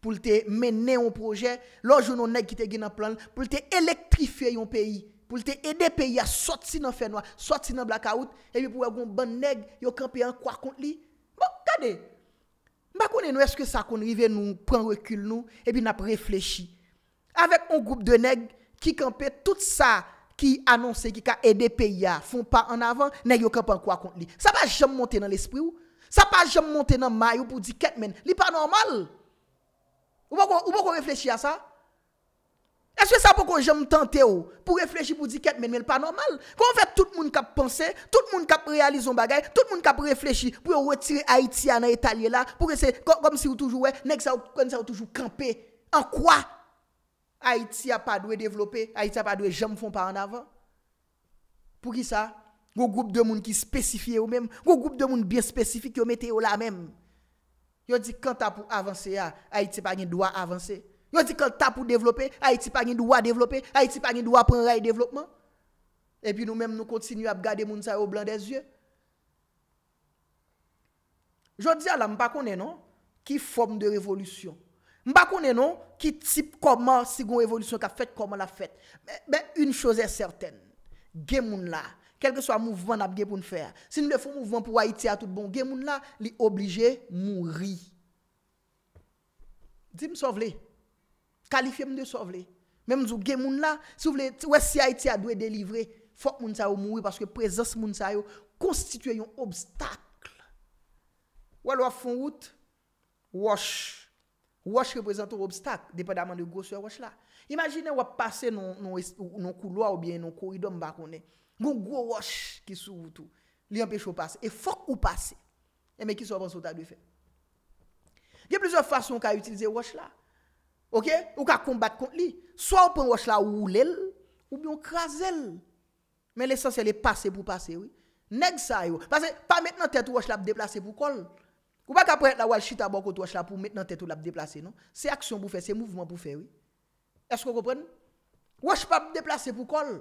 Poul te mene yon proje. Lo jounon neg ki te genan plan. Poul te elektrifye yon peyi. Poul te ede peyi a sot si nan fenwa. Sot si nan blakaout. E mi pou wè goun ban neg yon kampi an kwa kont li. Mou bon, kade? Bah, Est-ce que ça ça recul nous, et puis n'a réfléchi avec un groupe de nègres qui campait tout ça qui annonçait qui a aidé pays font pas en avant nèg yo pas quoi contre lui ça va jamais monter dans l'esprit ou ça va jamais monter dans maillot pour dire qu'est n'est pas normal ou ne ou pas réfléchir à ça Eswe sa pou kon jom tante ou? Pou reflechi pou di ket men men pa normal? Kon fè tout moun kap pense, tout moun kap realizon bagay, tout moun kap reflechi pou yo wetire Haiti anan etalye la, pou rese, kom si ou toujou we, nek sa ou kon sa ou toujou kampe. An kwa? Haiti a pa dwe devlope, Haiti a pa dwe jom fon pa an avan. Pou ki sa? Gou goup de moun ki spesifiye ou men, gou goup de moun biye spesifi ki yo mette yo la men. Yo di kanta pou avanse ya, Haiti pa gen do a avanse. Yo dit le tap pour développer, Haïti pas de droit développer, Haïti pas de droit prendre rail développement. Et puis nous-mêmes nous continuons à garder les gens au blanc des yeux. Je dis à la m'pa non qui forme de révolution. ne connais non qui type comment si une révolution qu'a fait comment la fait. Mais, une chose est certaine. Gen gens, là, quel que soit le mouvement n'a pour nous faire. Si nous faisons mouvement pour Haïti à tout bon, gen moun là, li obligé mourir. Dis-moi sauve kalife m de sou vle. Mem zou gen moun la, sou vle, wè si a iti a dwe delivre, fok moun sa yo moui, paske prezans moun sa yo, konstituye yon obstakl. Wè lwa fon wout, wòsh. Wòsh reprezentou obstakl, depèdaman de gò sou yon wòsh la. Imaginè wò passe yon kou loa ou bien, yon kou idon bakone, moun gò wòsh ki sou woutou, li anpech wò passe. E fok wò passe, eme ki sou bon avans wota dwe fe. Diye plizò fason ki a yotilize wòsh la, Ok? Ou ka kombat kont li. So a ou pren wach la ou lèl, ou bi yon krasèl. Men l'essensièl e pase pou pase, oui. Neg sa yo. Pase, pa met nan tèt ou wach la pou deplase pou kol. Ou pa ka prent la waj chita bokot wach la pou met nan tèt ou la pou deplase, non? Se aksyon pou fè, se mouvment pou fè, oui. Eche kon kompren? Wach pa pou deplase pou kol.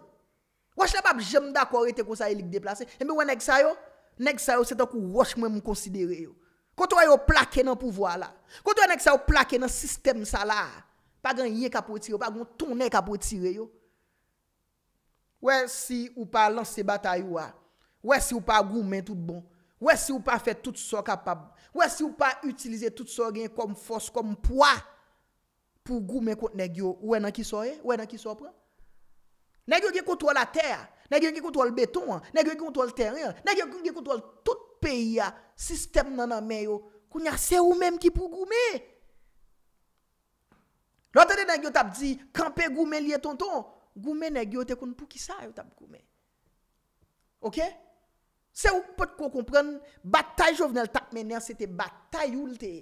Wach la pa pou jem da kore te kon sa elik deplase. Eme wè neg sa yo? Neg sa yo se ta kou wach mwen mwen konsidere yo. Kout wè yo plakè nan pouvoa la. Kout wè nek sa yo plakè nan sistem sa la. Pa gen yè kapotire yo. Pa gen tonè kapotire yo. Wè si ou pa lanse batay wè. Wè si ou pa goun men tout bon. Wè si ou pa fè tout so kapab. Wè si ou pa utilize tout so gen kom fòs, kom pò. Pou goun men kont negyo. Wè nan ki so e? Wè nan ki so prè? Negyo gen kout wè la tè ya. Nè gen gen kontrol beton an, nè gen kontrol teryen an, nè gen gen kontrol tout peyi an, sistem nananmen yo, kou nyak se ou menm ki pou goume. Lò atene nè gen yo tap di, kampe goume liye ton ton, goume nè gen yo te kon pou ki sa yo tap goume. Ok? Se ou pot ko kompren, batay jovnel tak menen, se te batay ou lte.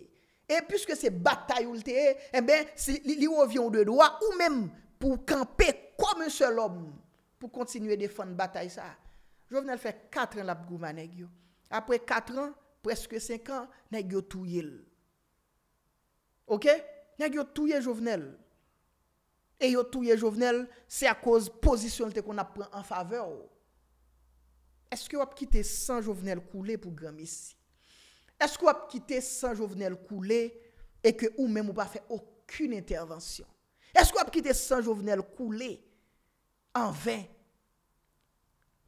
E pwiske se batay ou lte, e ben li ou avyon de doa ou menm pou kampe kom un sel om. pou kontinuye defan batay sa. Jovenel fè 4 an la pou gouman negyo. Apre 4 an, preske 5 an, negyo touye l. Ok? Negyo touye jovenel. E yo touye jovenel, se a koz posisyon lte kon ap pran an fave ou. Eske wap kite 100 jovenel koule pou gram isi? Eske wap kite 100 jovenel koule e ke ou men mou pa fè okun intervansyon? Eske wap kite 100 jovenel koule an vè.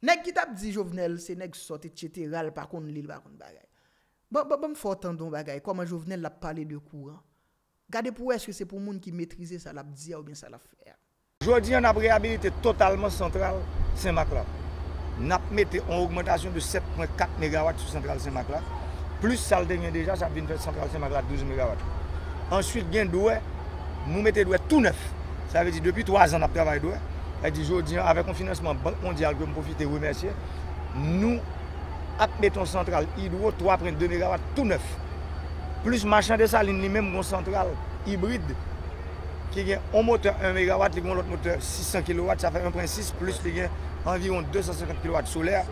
Nèk ki tap di jovenel, se nèk sote tjetè ral pa kon lèl va kon bagay. Bon, bon, bon, fò tan don bagay, kwa man jovenel la pale de kou an. Gade pou wè, eske se pou moun ki metrize sa lap di ya ou bin sa lap fè.
Jodi an ap reabilite totalman central Saint-Maclap. An ap mette an augmentation de 7.4 MW sou central Saint-Maclap. Plus sa l'dènyen deja, sa vin fè central Saint-Maclap 12 MW. Ansyit gen dwe, mou mette dwe tout nef. Sa vè di, depi 3 an ap travay avec un financement Banque mondiale que je profiter et remercier, nous, à une centrale hydro 3,2 MW tout neuf. Plus machin de saline, lui-même, une centrale hybride qui a un moteur 1 MW, l'autre moteur 600 kW, ça fait 1,6 plus il a environ 250 kW solaire.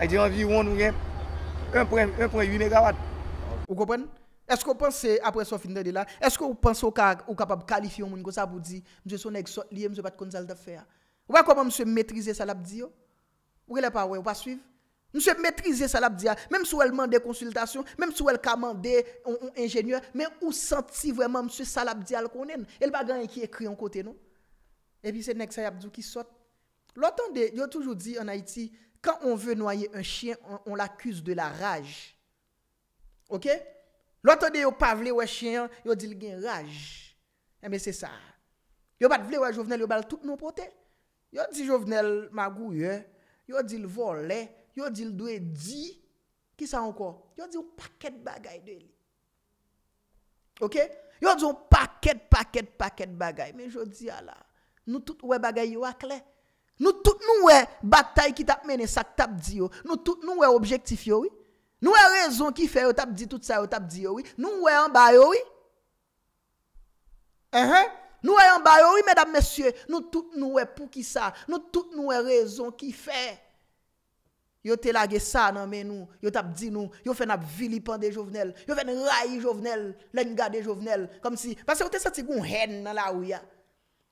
Elle dit environ 1,8 MW. Vous comprenez est-ce que vous pensez, après ce fin de là,
est-ce que vous pensez qu'on est capable de qualifier un monde comme ça pour dire, monsieur Sonek, je ne pas de faire Ouwa koman mse metrize salabdi yo? Ouwele pa ouwe, ouwa suive? Mse metrize salabdi yo, menm sou el mande konsultasyon, menm sou el kamande ou ingenyeur, menm ou santi vweman mse salabdi yo l konen? El bagan yon ki ekri yon kote nou? Epi se nek sa yabdou ki sot. Loutan de, yo toujou di an Haiti, kan on ve noye un chien, on l'akuse de la rage. Ok? Loutan de yo pa vle wè chien, yo di l gen rage. Eme se sa. Yo bat vle wè jovenel, yo bal tout nou potey. Yo di jo vnel magou yon. Yo di l vole. Yo di l dwe di. Ki sa ankon? Yo di l paket bagay dwe. Ok? Yo di l paket, paket, paket bagay. Men yo di ala. Nou tout wè bagay yowakle. Nou tout nou wè batay ki tap mene sa tap di yo. Nou tout nou wè objektif yo wè. Nou wè rezon ki fè yo tap di tout sa yo tap di yo wè. Nou wè anbay yo wè. Ehe. Ehe. Nou wè yon ba, yon wè yon mèdam mèsyè, nou tout nou wè pou ki sa, nou tout nou wè rezon ki fè. Yon te lage sa nan mè nou, yon tap di nou, yon fè nan vilipan de jovenel, yon fè nan rayi jovenel, lenga de jovenel, kom si. Pase yon te sati goun hèn nan la ouya.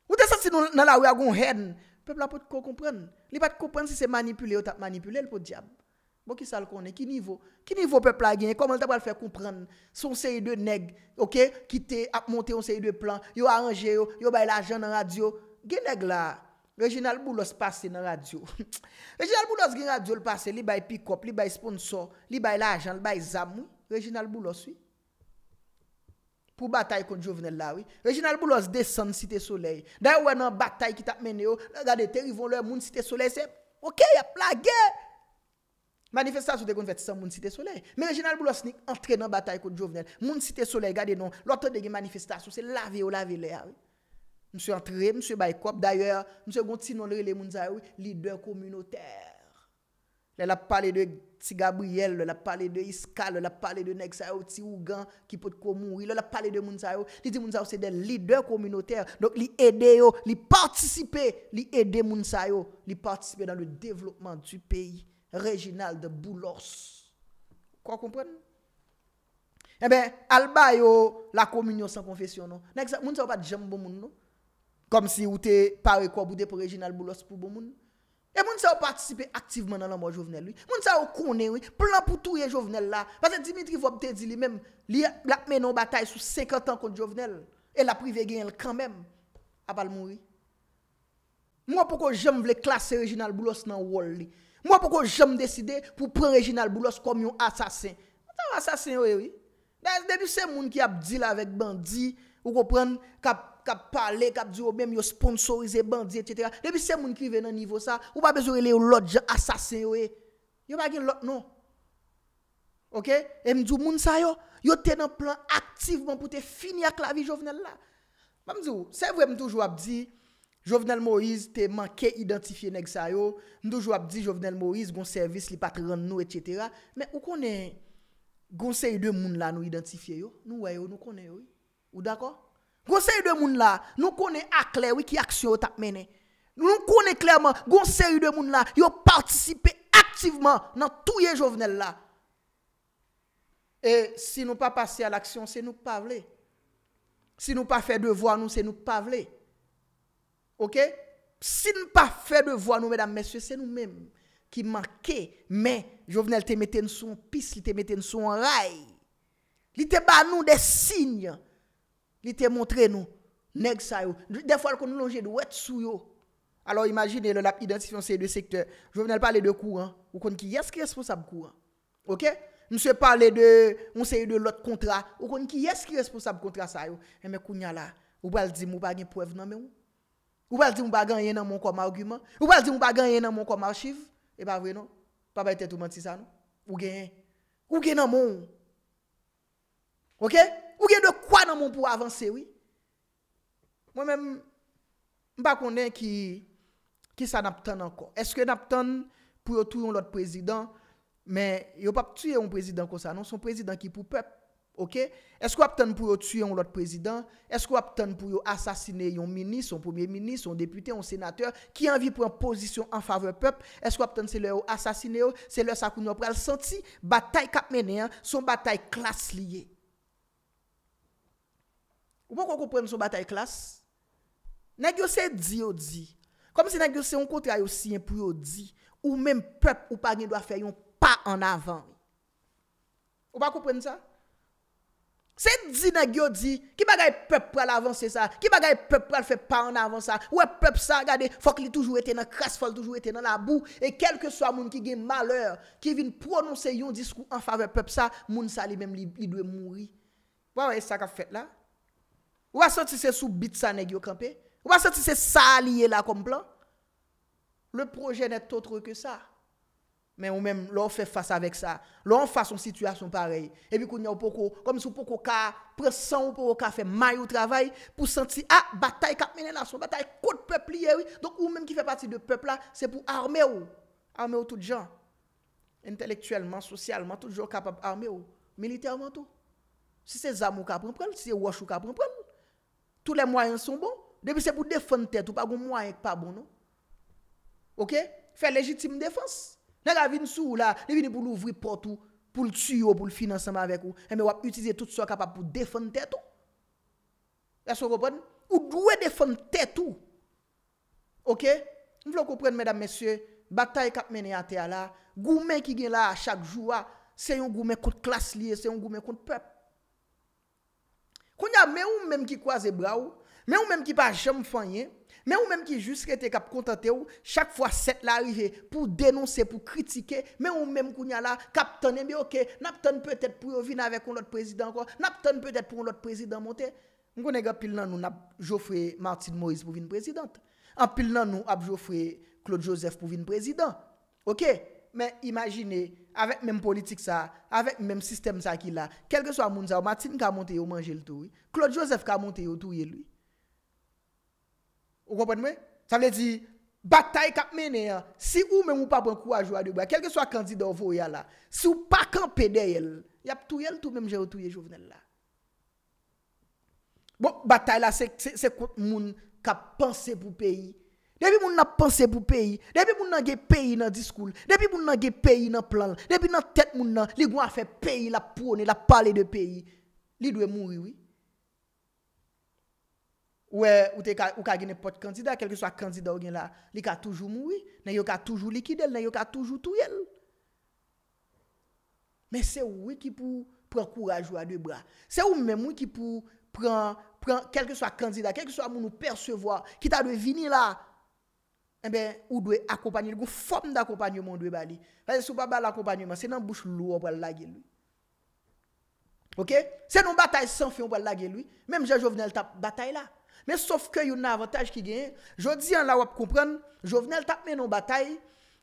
Yon te sati nan la ouya goun hèn. Pepl apot ko kompren. Li pati kompren si se manipule, yon tap manipule, el po diab. Bon ki sa l konen, ki nivou? Ki nivou pe plage genye? Koman l tap wale fè koupran? Son se yi dwe neg, ok? Kite ap monte yon se yi dwe plan, yo aranje yo, yo bay la ajan nan radyo. Gen neg la, Reginald Boulos pase nan radyo. Reginald Boulos gen radyo l pase, li bay pick-up, li bay sponsor, li bay la ajan, li bay zamou. Reginald Boulos, wii? Pou batay kon jo vene la, wii? Reginald Boulos desen site solei. Da yon wè nan batay ki tap mene oh, yo, la gade terivon lè, moun site solei, se, ok, Manifestasyon de kon fet san Mounsite Soleil. Mè Reginald Boulosnik entre nan batay kon Jovenel. Mounsite Soleil gade non. Lòtot de gen manifestasyon se lave yo lave le. Monsi entre, monsi baykop. D'ayèr, monsi kon ti nolre le Mounsayou lider komunotèr. Lè la pale de ti Gabriel, lè la pale de Iskal, lè la pale de Nexayou, ti Ougan ki pot komouri. Lè la pale de Mounsayou. Lè di Mounsayou se de lider komunotèr. Donk li ede yo, li partisipe. Li ede Mounsayou, li partisipe nan le devlopman du peyi. Reginald Boulos Kwa kompren? Ebe, alba yo la kominyo san konfesyon nou Moun sa wapat jem bon moun nou Kom si ou te pare kwa boudepo Reginald Boulos pou bon moun E moun sa wapat disipe aktiveman nan lambo jovenel Moun sa wapat konen woy Plan pou touye jovenel la Pase Dimitri Vopte di li men Li la men nou batay sou 50 an kon jovenel E la prive gen el kan men A pal moun woy Moun pou ko jem vle klas Reginald Boulos nan wol li Mwa pou kon jom deside pou pran Reginald Boulos kom yon asasin. Mwen sa yon asasin wè wè. Depi se moun ki ap di la vek bandi, ou ko pran kap pale, kap di wè, mwen yon sponsorize bandi, etc. Depi se moun ki ven nan nivou sa, ou pa bezou elè yon lot jen asasin wè. Yon pa gen lot non. Ok? E mdou moun sa yon. Yon ten an plan aktifman pou te fini ak la vi jovenel la. Mwen mdou, se wè mdou jou ap di, mwen mdou mdou mdou mdou mdou mdou mdou mdou mdou mdou mdou mdou mdou Jovenel Moïse te manke identifiye neg sa yo. Ndou jo ap di Jovenel Moïse, goun servis li patre ran nou, et cetera. Men ou konen goun se yu de moun la nou identifiye yo? Nou wè yo, nou konen yo. Ou d'akor? Goun se yu de moun la, nou konen akle wiki aksyon yo tap mene. Nou konen klerman goun se yu de moun la, yo partisipe aktiveman nan touye jovenel la. E si nou pa pase al aksyon, se nou pa vle. Si nou pa fe devwa nou, se nou pa vle. Ok? Si nou pa fè de vo an nou, mèdam, mèsyè, se nou mèm, ki manke, mè, jo vènel te mette n son pis, te mette n son ray, li te ban nou de sign, li te montre nou, neg sa yo. De fòl kon nou lonje de wet sou yo. Alors imagine, lè lèp identifon se yè de sektèr, jo vènel parle de kou an, ou kon ki yè se ki responsab kou an. Ok? Mèsyè parle de, mèsyè yè de lot kontra, ou kon ki yè se ki responsab kontra sa yo. E eh, mè kou nya la, ou bèl di mou bagen pou ev nan mè ou. Ou bal di m bagan ye nan moun kom argumen? Ou bal di m bagan ye nan moun kom archiv? E ba vre non? Pa baye tet ou manti sa non? Ou gen? Ou gen nan moun? Ok? Ou gen de kwa nan moun pou avanse? Mwen men, m pa konen ki sa nap ton anko. Eske nap ton pou yo tou yon lot prezidant? Men, yo pa pou tou yon prezidant kon sa non. Son prezidant ki pou pep. Esko aptan pou yo tuyon lout prezident? Esko aptan pou yo asasine yon minis, yon premier minis, yon depute, yon senateur ki anvi pou yon pozisyon an fave pep? Esko aptan se lè yo asasine yo, se lè sakoun yo pou al senti batay kapmene, son batay klas liye? Ou pou kon kompren son batay klas? Nèk yo se di yo di, kom se nèk yo se yon kontra yon siyen pou yo di, ou men pep ou pa gne do a fè yon pa an avan? Ou pa kompren sa? Se di nagyo di, ki magay pep pral avanse sa, ki magay pep pral fe pa an avanse sa, ou e pep sa, gade, fok li toujou ete nan kras fol, toujou ete nan la bou, e kelke swa moun ki gen maleur, ki vin prononse yon diskou an fave pep sa, moun sa li menm li dwe mouri. Waw e sa ka fet la? Waw se ti se soubit sa nagyo kampe? Waw se ti se sa liye la komplan? Le proje net otre ke sa. Ah, Mè eh ou mèm lò fè fasa avèk sa. Lò an fwa son situasyon parey. E pi kounye ou pokou. Komis ou pokou ka presan ou pokou ka fè may ou travay. Pou senti. A batay kap mènen la son. Batay kout pèpli yewi. Donk ou mèm ki fè pati de pèpli la. Se pou arme ou. Arme ou tout jan. Intellektuelman, sosyalman. Tout jan kap ap arme ou. Militerman tout. Si se zam ou kap proun proun. Si se wosh ou kap proun proun. Tout le mwayen son bon. Depi se pou defante tou. Pa goun mwayen pa bon nou. Ok. F Yaga vin sou la, li vin pou l'ouvri potou, pou l'tsuyou, pou l'finansama vekou, e me wap utize tout sou kapap pou defante tou. La sou repon? Ou gwe defante tou. Ok? Nou vlo koupren, mèdam, mèsyè, batay kap mènyate a la, goumen ki gen la a chak jou a, se yon goumen kout klas liye, se yon goumen kout pep. Koun ya mè ou mèm ki kwa ze bra ou, mè ou mèm ki pa jom fanyen, Mè ou mèm ki jist kète kap kontante ou, chak fwa set l'arive pou denonsè, pou kritike, mè ou mèm kounya la, kap tonne, mè okè, nap tonne pwè tèt pou yo vin avè kon lòt prezident kon, nap tonne pwè tèt pou lòt prezident montè. Mwen konè gè pil nan nou nap Jofre Martin Moïse pou vin prezident. An pil nan nou ap Jofre Claude Joseph pou vin prezident. Okè, mè imagine, avèk mèm politik sa, avèk mèm sistem sa ki la, kelke so an moun za, Martin ka montè yo manje l'toui, Claude Joseph ka montè yo touye luy, Ou kompon mwen? Sa mwen di, batay kap mene ya. Si ou mwen mwen pa bon kouaj wadoube, kelke swa kandidat vwoyal la, si ou pa kampede yel, yap tou yel tou mwen mwen jow tou yel jowvenel la. Bon, batay la, se kont moun kap panse pou peyi. Depi moun na panse pou peyi, depi moun nan ge peyi nan diskoul, depi moun nan ge peyi nan plan, depi nan tet moun nan, li gwa fe peyi la pwone, la pale de peyi, li dwe moun yuwi. Ou e ou te ka gine pot kandida, kelke swa kandida ou gine la, li ka toujou moui, ne yo ka toujou likidel, ne yo ka toujou touyel. Men se ou e ki pou pran kourajou a dwe bra. Se ou men moui ki pou pran, pran, kelke swa kandida, kelke swa moun nou persevoa, ki ta dwe vini la, e ben ou dwe akopanyi, goun fom d'akopanyi moun dwe bali. Fase sou pa bal akopanyi man, se nan bouch lou an pou al lage lwi. Ok? Se nan batay san fyon pou al lage lwi, menm jajou vne lta batay la. Men sof ke yon avataj ki gen, jodi an la wap kompran, Jovenel tap menon batay,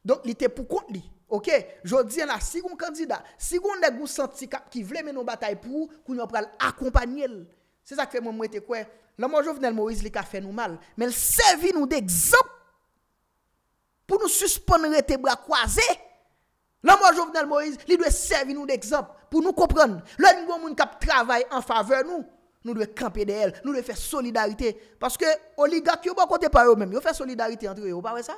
donk li te pou kont li, ok? Jodi an la sigoun kandida, sigoun negou santi kap ki vle menon batay pou, koun yon pral akompanyel. Se sakre mwen mwete kwe, la mwen Jovenel Moise li ka fenou mal, men l sevi nou dek zop, pou nou suspon rete bra kwaze. La mwen Jovenel Moise li dwe sevi nou dek zop, pou nou kompran, la mwen mwen kap travay an fave nou. Nou dwe kampe de el, nou dwe fè solidarite. Paske oligak yo bon kontepare ou men, yo fè solidarite an triwe, ou pa wè sa?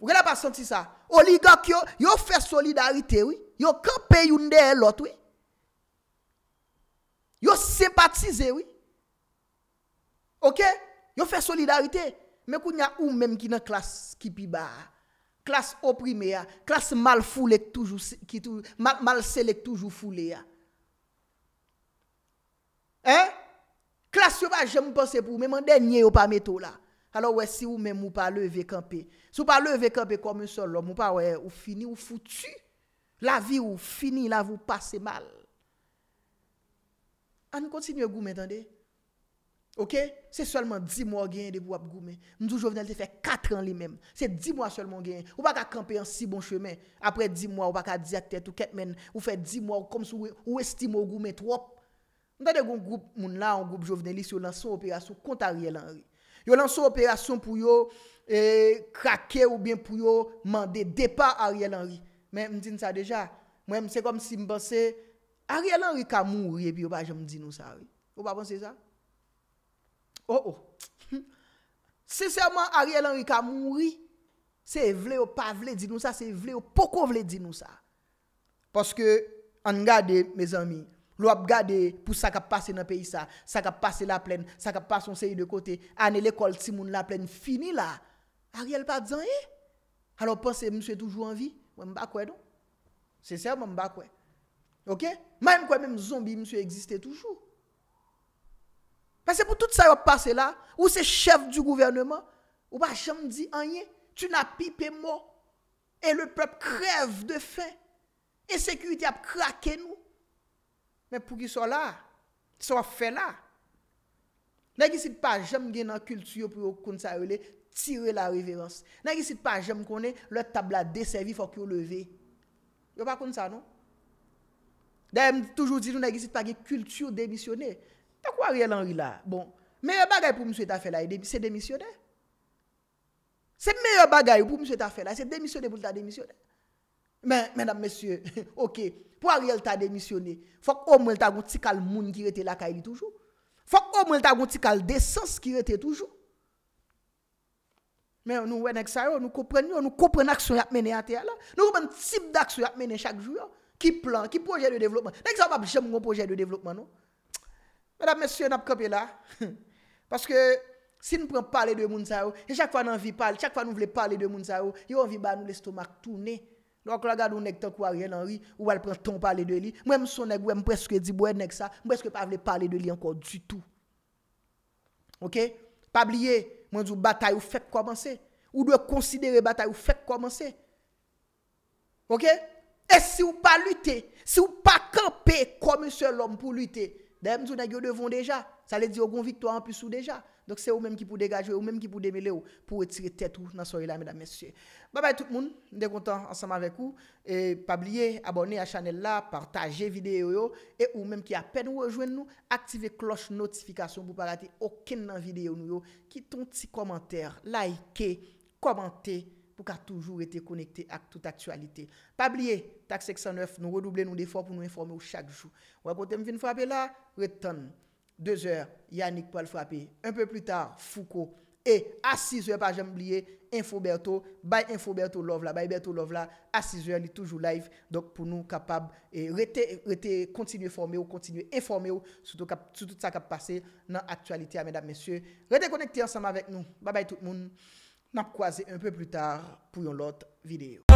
Ou gen la pasanti sa? Oligak yo, yo fè solidarite, yo kampe yon de el lot, yo sempatize, yo fè solidarite. Mè kou nyan ou men ki nan klas kipi ba, klas oprime ya, klas malselek toujou foule ya. Hè? Klas yo pa jè mou pase pou, mè mè denye yo pa mè tou la. Alors wè si ou mè mou pa leve kempe. Si ou pa leve kempe komè sol lò, mou pa wè ou fini ou foutu. La vi ou fini la vou pase mal. An kontinye gou mè tande? Ok? Se solman di mò genye de gou ap gou mè. Mdou jovenalite fè katran li mèm. Se di mò solman genye. Ou pa ka kempe an si bon chèmè. Apre di mò ou pa ka di ak tèt ou ket men. Ou fè di mò ou kom sou wè sti mò gou mè tò wop. Mwen ta de goun goup moun la, goun goup jovenelis, yo lanson operasyon kont Ariel Henry. Yo lanson operasyon pou yo eh, krake ou bien pou yo mande depa Ariel Henry. Mwen mdine sa deja, mwen mse kom si mbanse, Ariel Henry ka moun rie, pi yo pa jom mdine sa. Yo pa bansese sa? Oh oh! Se serman Ariel Henry ka moun rie, se vle ou pa vle dine sa, se vle ou pokon vle dine sa. Poske, an gade, me zanmi, L'on pour ça qui passé dans le pays, ça qui passé la plaine, ça qui passé son seuil de côté. Année l'école, si la plaine fini là. Ariel pas rien Alors pensez, monsieur toujours en vie. Je ne sais pas non. C'est ça, je Ok? Même quoi, même zombie, monsieur existait toujours. Parce que pour tout ça qui passé là, ou c'est chef du gouvernement, ou pas jamais dit Tu n'as pipé mot Et le peuple crève de faim. Et sécurité a craqué nous. Mè pou ki sou la, sou a fè la. Nè ki sit pa jèm gen nan kultu yo pou yo koun sa yo le, tire la reverans. Nè ki sit pa jèm konen, lò tabla desèvi fò ki yo leve. Yo pa koun sa nou? Dè mè toujou di nou nè ki sit pa gen kultu yo demisyonè. Tè kwa rè lanri la? Bon, mèye bagay pou msè ta fè la, se demisyonè. Se mèye bagay pou msè ta fè la, se demisyonè pou ta demisyonè. Men, men ap mesye, ok, pou a real ta demisyone, fok om wèl ta gouti kal moun ki rete lakay li toujou. Fok om wèl ta gouti kal desos ki rete toujou. Men, nou wèn ek sa yo, nou kopren yo, nou kopren aksyon yapmene ate ya la. Nou wèn tip d'aksyon yapmene chak jou yo, ki plan, ki proje de devlopman. Lèk sa wap jem wèn proje de devlopman nou. Men ap mesye, nap kopye la. Paske, si nou pran pale de moun sa yo, e chak fa nanvi pale, chak fa nou vle pale de moun sa yo, yo anvi ban nou lestomak toune. Donc là, regarde, on est tant rien Henri, ou elle prend ton parler de lui. Moi, son nèg, pas, presque dit, bois nèg ça, presque pas parler de lui encore du tout. Ok? Pas oublier, moi, dis, bataille ou fait commencer. Ou doit considérer bataille ou fait commencer. Ok? Et si vous pas lutter, si vous pas camper comme un seul homme pour lutter, vous nous devant déjà. Ça veut dire une victoire en plus ou déjà. Donk se ou menm ki pou degajwe, ou menm ki pou demele ou, pou etire tet ou nan soye la, mèda mèsyè. Ba bay tout moun, dekontan ansanman vek ou, e pabliye, abone a chanel la, partaje videyo yo, e ou menm ki apen ou rejwen nou, aktive kloche notifikasyon pou palate okin nan videyo nou yo, kiton ti komantèr, laike, komantè, pou ka toujou rete konekte ak tout aktualite. Pabliye, tak seksyon 9, nou redouble nou defo pou nou informe ou chak jou. Ou akote m vin fwa be la, retan nou. 2h, Yannick Poil Frappé. Un peu plus tard, Foucault. Et à 6h, j'aime oublier, Info Berthoud. Bay Info Berthoud Love La. Bay Berthoud Love La, à 6h, li toujou live. Donc, pou nou kapab rete continue formé ou continue informé ou sou tout sa kap passe nan aktualité, amèdap mèsyè. Rete konekte ansama vek nou. Bay bay tout moun. Namp kwa zè un peu plus tard pou yon lot videyo.